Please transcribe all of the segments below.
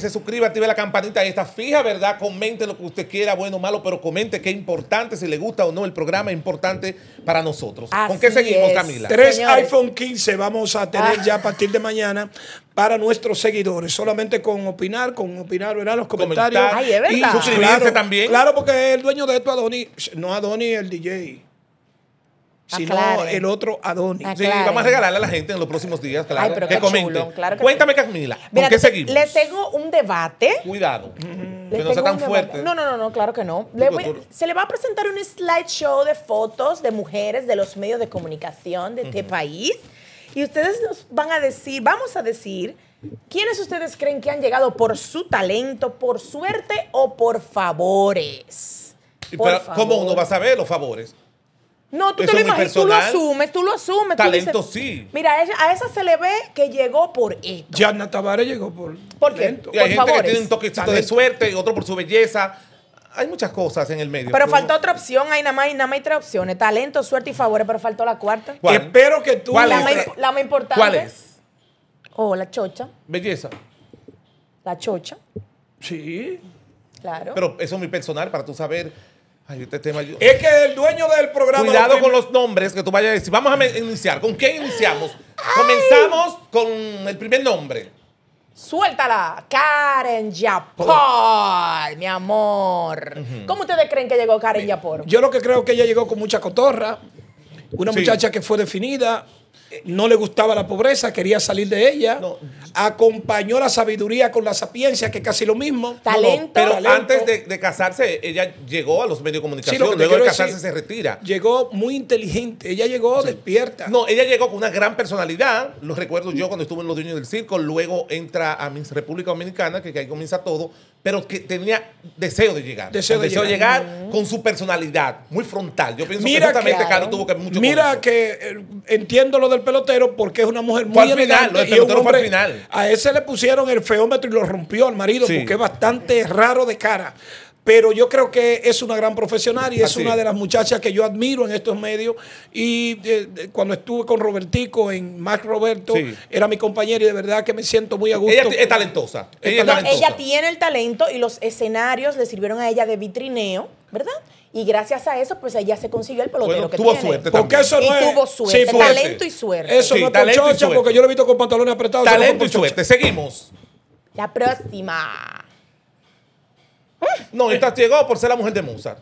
se suscriba, active la campanita, y está fija, ¿verdad? Comente lo que usted quiera, bueno o malo, pero comente que es importante, si le gusta o no el programa, es importante para nosotros. ¿Con qué seguimos, Camila? Tres iPhone 15 vamos a tener ya a ah. partir de mañana para nuestros seguidores, solamente con opinar, con opinar, ¿verdad? Los comentarios. Y suscribirse también. Claro, porque el dueño de esto, Adoni, no Adoni, el DJ. Ah, sino el otro Adonis. Ah, vamos a regalarle a la gente en los próximos días, que comente. Cuéntame, Camila, qué seguimos? Le tengo un debate. Cuidado. Mm, que no sea tan fuerte. No, no, no, claro que no. se le va a presentar un slideshow de fotos de mujeres de los medios de comunicación de este país. Y ustedes nos van a decir, vamos a decir, ¿quiénes ustedes creen que han llegado por su talento, por suerte o por favores? ¿Cómo uno va a saber los favores? No, tú te lo imaginas, tú lo asumes, tú lo asumes. Talento sí. Mira, a esa se le ve que llegó por esto. Yana Tavares llegó por. ¿Por qué? Talento. hay gente que tiene un toquecito de suerte otro por su belleza. Hay muchas cosas en el medio. Pero, faltó otra opción, hay nada más, nada más hay tres opciones: talento, suerte y favores, pero faltó la cuarta. ¿Cuál? Espero que tú. la, es? la más importante. ¿Cuál es? Oh, la chocha. Belleza. La chocha. Sí. Claro. Pero eso es muy personal para tú saber este es que el dueño del programa. Cuidado con los nombres que tú vayas a decir. Vamos a iniciar. ¿Con quién iniciamos? Comenzamos con el primer nombre. Suéltala, Karen Yapor, mi amor. ¿Cómo ustedes creen que llegó Karen Yapor? Yo lo que creo que ella llegó con mucha cotorra, una muchacha que fue definida, no le gustaba la pobreza, quería salir de ella. Acompañó la sabiduría con la sapiencia, que es casi lo mismo. Talento. pero antes de, casarse, ella llegó a los medios de comunicación. Luego de casarse se retira. Llegó muy inteligente. Ella llegó despierta. No, ella llegó con una gran personalidad. Lo recuerdo yo cuando estuve en Los Dueños del Circo. Luego entra a República Dominicana, que, ahí comienza todo. Pero que tenía deseo de llegar. Deseo, de, llegar. con su personalidad, muy frontal. Yo pienso mira que justamente tuvo que mucho Mira que eh, entiendo del pelotero porque es una mujer muy elegante. Final, A ese le pusieron el feómetro y lo rompió al marido porque es bastante raro de cara. Pero yo creo que es una gran profesional y es una de las muchachas que yo admiro en estos medios. Y eh, eh, cuando estuve con Robertico en Max Roberto, era mi compañera y de verdad que me siento muy a gusto. talentosa. Ella, es talentosa. ella tiene el talento y los escenarios le sirvieron a ella de vitrineo ¿verdad? Y gracias a eso, pues ella se consiguió el pelotero lo que tuvo suerte. Porque eso no es. Tuvo suerte, talento y suerte. Eso no es chocha porque yo lo he visto con pantalones apretados. Talento y suerte. Seguimos. La próxima. Ah. No, esta llegó por ser la mujer de Mozart.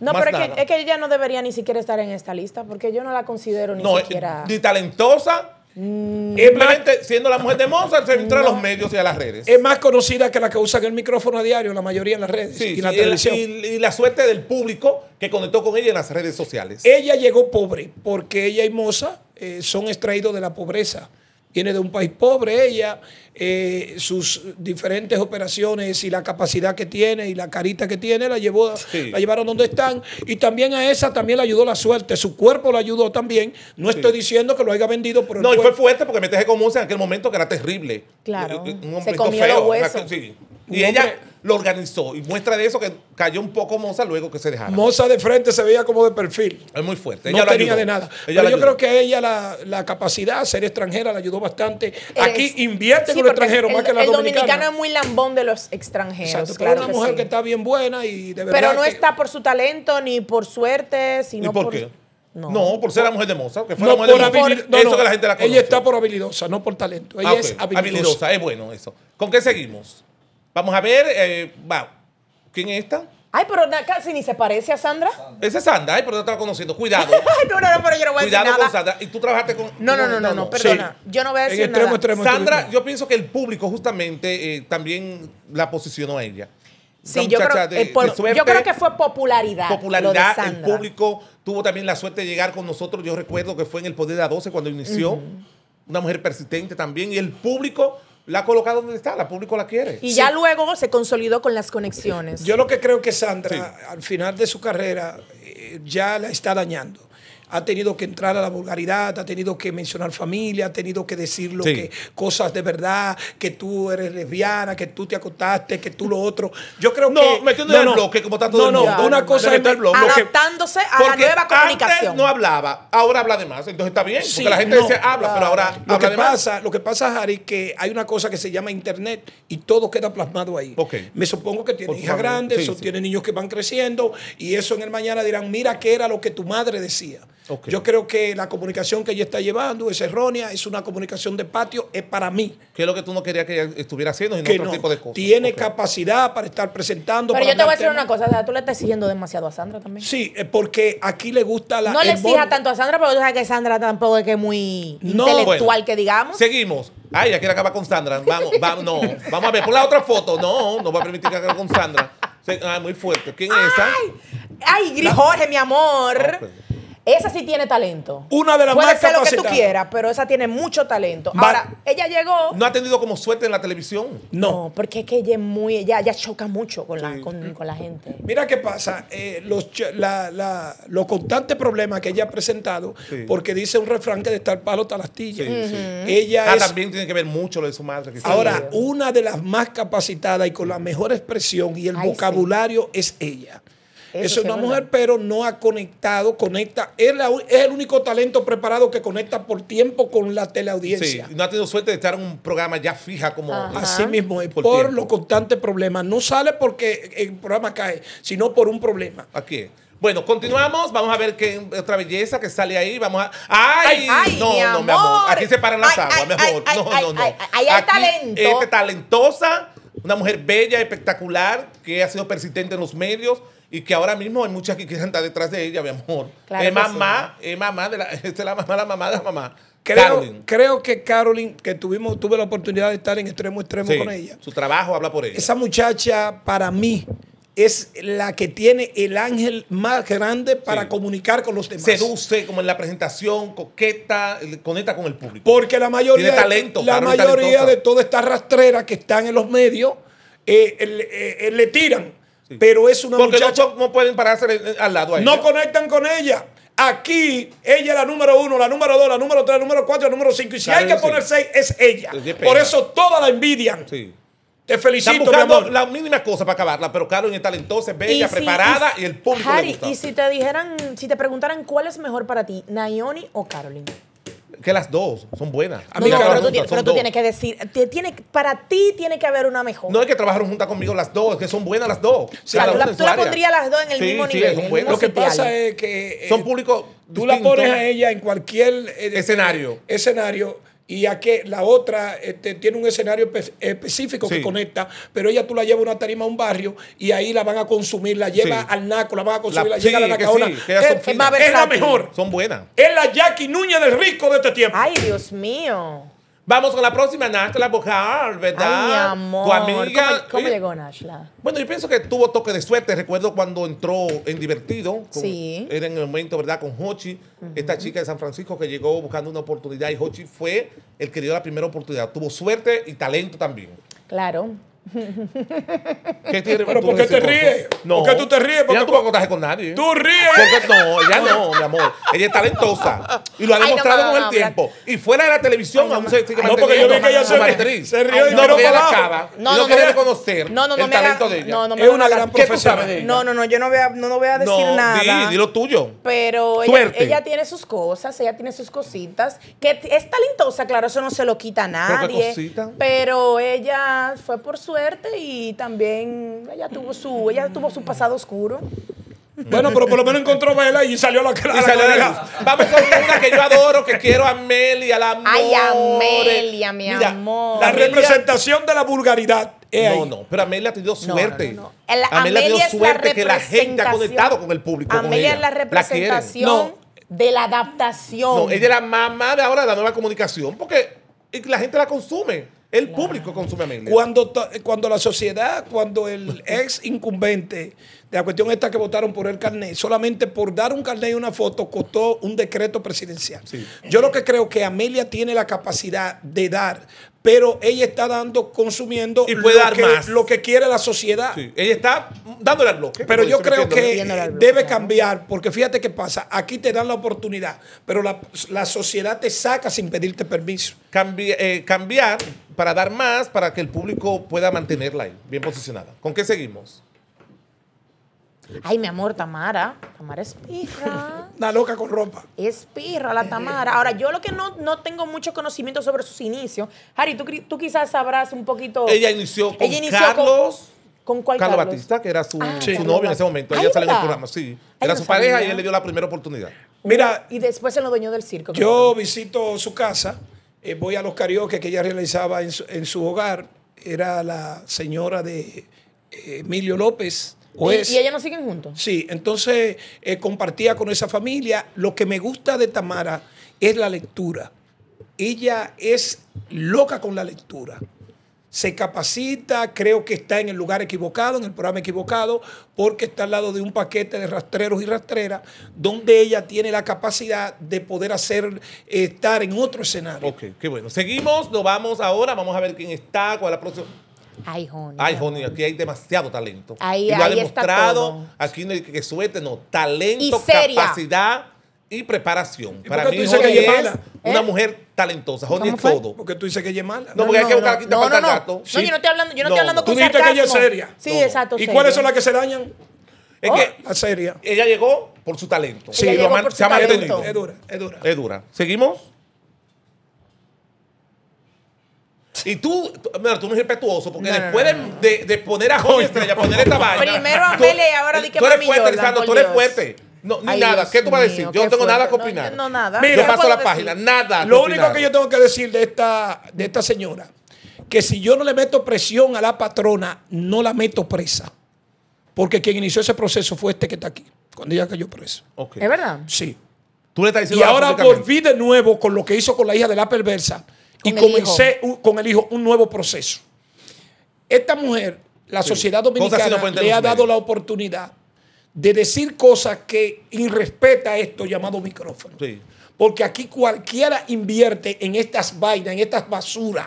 No, pero es que, es que, ella no debería ni siquiera estar en esta lista porque yo no la considero ni siquiera. Ni talentosa Mm. Simplemente siendo la mujer de Mozart, se entra a los medios y a las redes. Es más conocida que la que usa el micrófono a diario, la mayoría en las redes y la televisión. Y, la suerte del público que conectó con ella en las redes sociales. Ella llegó pobre porque ella y Moza eh, son extraídos de la pobreza viene de un país pobre ella, eh, sus diferentes operaciones y la capacidad que tiene y la carita que tiene la, llevó, la llevaron donde están. Y también a esa también le ayudó la suerte, su cuerpo la ayudó también. No estoy diciendo que lo haya vendido, pero... No, y fue fuerte porque me dejé con en aquel momento que era terrible. Claro. Eh, eh, un, Se comió feo, los huesos. Y ella lo organizó. Y muestra de eso que cayó un poco Moza luego que se dejaron Moza de frente se veía como de perfil. Es muy fuerte. no tenía de nada. Pero yo creo que ella la, la, capacidad, ser extranjera, la ayudó bastante. Aquí invierte en los extranjeros más que la el dominicana. El dominicano es muy lambón de los extranjeros. Es una mujer que está bien buena y de verdad. Pero no está por su talento ni por suerte, sino ¿Y por, qué? No. por ser la mujer de Moza que fue la mujer de eso que la gente la conoce. Ella está por habilidosa, no por talento. Ella ah, es Habilidosa, es bueno eso. ¿Con qué seguimos? Vamos a ver, eh, va. ¿quién es esta? Ay, pero casi ni se parece a Sandra. Esa es Sandra, ay, pero no estaba conociendo. Cuidado. no, no, no, pero yo no voy a Cuidado decir nada. con Sandra. Y tú trabajaste con. No, no, no, no, perdona. Yo no voy a decir nada. Sandra, yo pienso que el público justamente eh, también la posicionó a ella. Sí, yo creo, yo creo, que fue popularidad. Popularidad, el público tuvo también la suerte de llegar con nosotros. Yo recuerdo que fue en el Poder de la 12 cuando inició. Una mujer persistente también. Y el público la coloca donde está, la público la quiere. Y ya luego se consolidó con las conexiones. Yo lo que creo que Sandra, al final de su carrera, eh, ya la está dañando ha tenido que entrar a la vulgaridad, ha tenido que mencionar familia, ha tenido que decir que cosas de verdad, que tú eres lesbiana, que tú te acostaste, que tú lo otro. Yo creo no, que. Metiendo en el bloque, como está todo no, No, no, una cosa es Adaptándose a la nueva comunicación. Antes no hablaba, ahora habla de más. Entonces está bien, porque la gente dice habla, pero ahora lo que pasa, Lo que pasa, Harry, que hay una cosa que se llama Internet y todo queda plasmado ahí. Me supongo que tiene hija grande, tiene niños que van creciendo y eso en el mañana dirán, mira qué era lo que tu madre decía. Yo creo que la comunicación que ella está llevando es errónea, es una comunicación de patio, es para mí. ¿Qué es lo que tú no querías que ella estuviera haciendo? Sino otro tipo de cosas. Tiene capacidad para estar presentando. Pero yo te voy a decir una cosa, o sea, tú le estás exigiendo demasiado a Sandra también. Sí, eh, porque aquí le gusta la... No le exija tanto a Sandra, pero tú sabes que Sandra tampoco es que muy intelectual, que digamos. Seguimos. Ay, ya quiere acabar con Sandra. Vamos, vamos, no. Vamos a ver, por la otra foto. No, no va a permitir que acabe con Sandra. ah muy fuerte. ¿Quién es esa? Ay, Jorge, mi amor. Ah, esa sí tiene talento. Una de las Puede ser lo que tú quieras, pero esa tiene mucho talento. Ahora, ella llegó. No ha tenido como suerte en la televisión. No. porque es que ella muy, ella, choca mucho con, la, con, la gente. Mira qué pasa, eh, los, la, constantes problemas que ella ha presentado, porque dice un refrán que de estar palo está Ella ah, también tiene que ver mucho lo de su madre. ahora, una de las más capacitadas y con la mejor expresión y el vocabulario es ella es una mujer, pero no ha conectado, conecta. es el único talento preparado que conecta por tiempo con la teleaudiencia. Sí, no ha tenido suerte de estar en un programa ya fija como... Así mismo es, por, por los constantes problemas. No sale porque el programa cae, sino por un problema. Aquí bueno, continuamos. Vamos a ver qué otra belleza que sale ahí. Vamos a. ¡Ay! no, no, mi Aquí se paran las aguas, no, no, no. Ahí hay talento. Este talentosa, una mujer bella, espectacular, que ha sido persistente en los medios y que ahora mismo hay muchas que quieren estar detrás de ella, mi amor. es mamá, es mamá, de la, es la mamá, la mamá de la mamá. Creo, creo que Carolyn, que tuvimos, tuve la oportunidad de estar en extremo extremo con ella. Su trabajo habla por ella. Esa muchacha, para mí, es la que tiene el ángel más grande para comunicar con los demás. Seduce, como en la presentación, coqueta, conecta con el público. Porque la mayoría, tiene talento, la mayoría de todas estas rastreras que están en los medios eh, eh, eh, le tiran pero es una Porque muchacha... No, no pueden pararse al lado. Ahí, no conectan con ella. Aquí, ella es la número uno, la número dos, la número tres, la número cuatro, la número cinco. Y si hay que poner seis, es ella. Por eso toda la envidian. Te felicito, mi amor. La mínima cosa para acabarla, pero Carolyn es talentosa, es bella, preparada y, el público gusta. y si te dijeran, si te preguntaran cuál es mejor para ti, Nayoni o Caroline que las dos son buenas. pero, tú, tienes que decir, para ti tiene que haber una mejor. No hay que trabajar juntas conmigo las dos, que son buenas las dos. Claro, tú la pondrías las dos en el mismo sí, nivel. Lo que pasa es que. Eh, son públicos. Tú la pones a ella en cualquier. Eh, escenario. escenario y a que la otra este, tiene un escenario específico que conecta, pero ella tú la llevas una tarima a un barrio y ahí la van a consumir, la lleva al naco, la van a consumir, la, lleva a la nacaona. es, la mejor. Son buenas. Es la Jackie nuña del Rico de este tiempo. Ay, Dios mío. Vamos con la próxima, Nashla Bojar, ¿verdad? mi amor. Tu amiga. ¿Cómo, llegó Nashla? Bueno, yo pienso que tuvo toque de suerte. Recuerdo cuando entró en Divertido. sí. Era en el momento, ¿verdad? Con Hochi, esta chica de San Francisco que llegó buscando una oportunidad y Hochi fue el que dio la primera oportunidad. Tuvo suerte y talento también. Claro. ¿Qué ¿Pero por qué te ríes? No. ¿Por qué tú te ríes? Porque ella no tuvo con nadie. ¡Tú ríes! Porque, no, ella no, mi amor. Ella es talentosa. Y lo ha demostrado con el tiempo. Y fuera de la televisión, aún se sigue No, porque yo vi que ella se, se rió y No, porque ella la acaba. No, no, quiere reconocer el talento de ella. es una gran profesora No, no, no, yo no voy a, no voy a decir nada. Di, lo tuyo. Pero ella, tiene sus cosas, ella tiene sus cositas. Que es talentosa, claro, eso no se lo quita a nadie. Pero ella fue por su suerte y también ella tuvo su, ella tuvo su pasado oscuro. Bueno, pero por lo menos encontró vela y salió la cara. La... Vamos con una que yo adoro, que quiero a Amelia, la amor. Ay, Amelia, mi amor. La representación de la vulgaridad. Eh, no, no, pero Amelia ha tenido suerte. Amelia, ha tenido suerte que la gente ha conectado con el público. Amelia es la representación de la adaptación. No, ella es la mamá de ahora de la nueva comunicación, porque la gente la consume. El público consume menos Cuando, cuando la sociedad, cuando el ex incumbente la cuestión está que votaron por el carnet. Solamente por dar un carnet y una foto costó un decreto presidencial. Yo lo que creo que Amelia tiene la capacidad de dar pero ella está dando, consumiendo y puede lo, dar que, lo, que, quiere la sociedad. Ella está dándole al bloque. Pero yo creo que debe cambiar, porque fíjate qué pasa, aquí te dan la oportunidad, pero la, sociedad te saca sin pedirte permiso. Eh, cambiar para dar más, para que el público pueda mantenerla bien posicionada. ¿Con qué seguimos? Ay, mi amor, Tamara. Tamara Espirra. La loca con ropa. Espirra, la Tamara. Ahora, yo lo que no, no tengo mucho conocimiento sobre sus inicios. Harry, tú, tú quizás sabrás un poquito. Ella inició con Carlos. Con, cuál Carlos, Carlos? Batista, que era su, ah, novio en ese momento. ella salió en el programa, sí. era su pareja y él le dio la primera oportunidad. Mira. Y después se lo dueño del circo. Yo visito su casa, eh, voy a los karaoke que ella realizaba en su, hogar. Era la señora de eh, Emilio López ¿Y, ella no siguen juntos? Sí, entonces eh, compartía con esa familia. Lo que me gusta de Tamara es la lectura. Ella es loca con la lectura. Se capacita, creo que está en el lugar equivocado, en el programa equivocado, porque está al lado de un paquete de rastreros y rastreras, donde ella tiene la capacidad de poder hacer eh, estar en otro escenario. Ok, qué bueno. Seguimos, nos vamos ahora, vamos a ver quién está, cuál es la próxima. Ay, Joni. Ay, Joni, aquí hay demasiado talento. Ahí, y ha demostrado. Aquí no hay que suerte, no. Talento, capacidad y preparación. Para mí, tú es una ¿Eh? mujer talentosa. Joni es todo. Porque tú dices que ella es mala. No, porque hay que buscar aquí no, no, no, no. no, yo no estoy hablando, yo no, estoy hablando con Tú dices que ella es seria. Sí, exacto. ¿Y cuáles son las que se dañan? Es que oh, seria. Ella llegó por su talento. Sí, lo por su talento. Es dura, es dura. Es dura. ¿Seguimos? Y tú, mira, tú no eres respetuoso porque después de, poner a Joven Estrella, poner esta vaina. Primero a Mele y ahora di que Tú eres fuerte, Lisandro, tú eres fuerte. No, ni nada. ¿Qué tú vas a decir? yo no tengo nada que opinar. No, nada. Mira, yo paso la página, nada. Lo único que yo tengo que decir de esta, de esta señora, que si yo no le meto presión a la patrona, no la meto presa. Porque quien inició ese proceso fue este que está aquí, cuando ella cayó presa. ¿Es verdad? Sí. Tú le estás diciendo y ahora volví de nuevo con lo que hizo con la hija de la perversa y comencé con el hijo un nuevo proceso. Esta mujer, la sociedad dominicana le ha dado la oportunidad de decir cosas que irrespeta esto llamado micrófono. Porque aquí cualquiera invierte en estas vainas, en estas basuras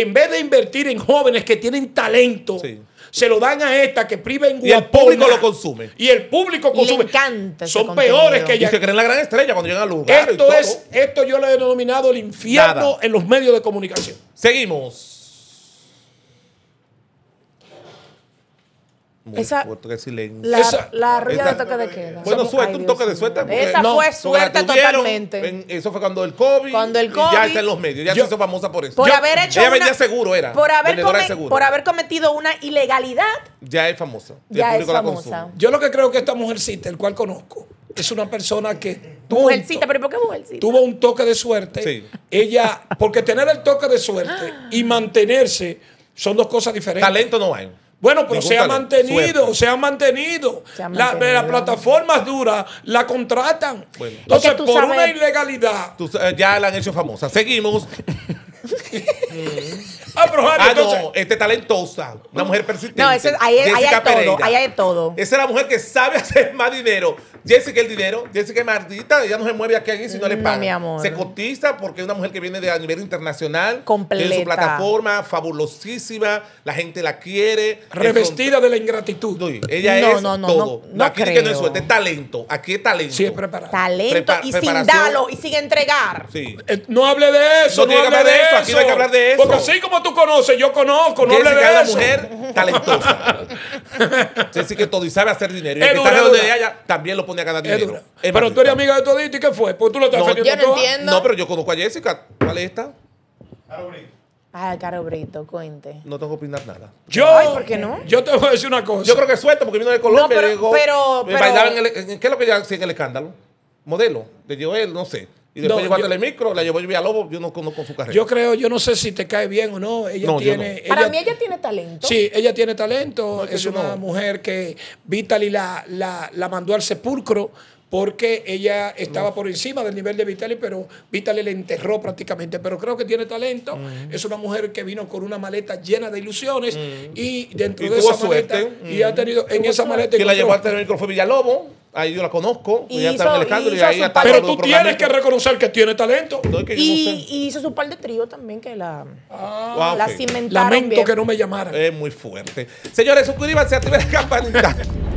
en vez de invertir en jóvenes que tienen talento, se lo dan a esta que priva en Y el público lo consume. Y el público consume. Le encanta Son peores que ellos. Y creen la gran estrella cuando llegan al lugar. Esto, esto yo lo he denominado el infierno en los medios de comunicación. Seguimos. Esa, La, rueda la rubia de toque de queda. Bueno, suerte, un toque de suerte. esa fue suerte totalmente. eso fue cuando el COVID. Cuando el COVID. ya está en los medios. Ya se hizo famosa por eso. Por haber hecho. Ella vendía seguro, era. Por haber, por haber cometido una ilegalidad. Ya es famosa. Ya, es famosa. Yo lo que creo que esta mujercita, el cual conozco, es una persona que. Tuvo mujercita, pero ¿por qué mujercita? Tuvo un toque de suerte. Ella, porque tener el toque de suerte y mantenerse son dos cosas diferentes. Talento no hay. Bueno, pero se ha, mantenido, se ha mantenido, se ha mantenido. Las plataformas duras la contratan. Entonces, por una ilegalidad. Eh, ya la han hecho famosa. Seguimos. ah, pero ah, no, este talentosa, una mujer persistente. No, hay todo, ahí, hay todo, Esa es la mujer que sabe hacer más dinero Jessica el dinero, Jessica es maldita, ella no se mueve aquí, aquí si no le paga, No, mi amor. Se cotiza porque es una mujer que viene de, a nivel internacional. Completa. Tiene su plataforma fabulosísima, la gente la quiere. Revestida de la ingratitud. ella no, es no, no, todo. No, aquí creo. que no es suerte, es talento. Aquí es talento. Sí, es preparado. Talento y sin darlo y sin entregar. Sí. Eh, no hable de eso. No, tiene que hablar de eso. Aquí no hay que hablar de eso. Porque así como tú conoces, yo conozco. No hable de eso. es una mujer talentosa. Jessica todo y sabe hacer dinero. Y que está donde ella también lo pone dinero. pero tú eres amiga de todo esto y ¿qué fue? porque tú lo estás haciendo yo no entiendo. No, pero yo conozco a Jessica. ¿Cuál es esta? Caro Brito. Ah, Caro Brito, cuente. No tengo que opinar nada. Yo, Ay, ¿por qué no? Yo te voy a decir una cosa. Yo creo que suelta porque vino de Colombia. No, pero, llegó, pero, eh, ¿Qué es lo que ya hacía en el escándalo? Modelo. De Joel, no sé. Y después no, al Telemicro, la llevó a Lobo, yo no conozco su carrera. Yo creo, yo no sé si te cae bien o no. Ella tiene, Para mí ella tiene talento. Sí, ella tiene talento. es, una mujer que Vitali la, la, mandó al sepulcro porque ella estaba por encima del nivel de Vitali, pero Vitali la enterró prácticamente. Pero creo que tiene talento. Mm. Es una mujer que vino con una maleta llena de ilusiones mm. y dentro de esa maleta y ha mm. tenido en esa maleta que la llevó al Telemicro fue Villalobo ahí yo la conozco, Pero tú tienes que reconocer que tiene talento. y, hizo su par de trío también que la, ah. Ah, la cimentaron Lamento que no me llamara. Es muy fuerte. Señores, suscríbanse, activen la campanita.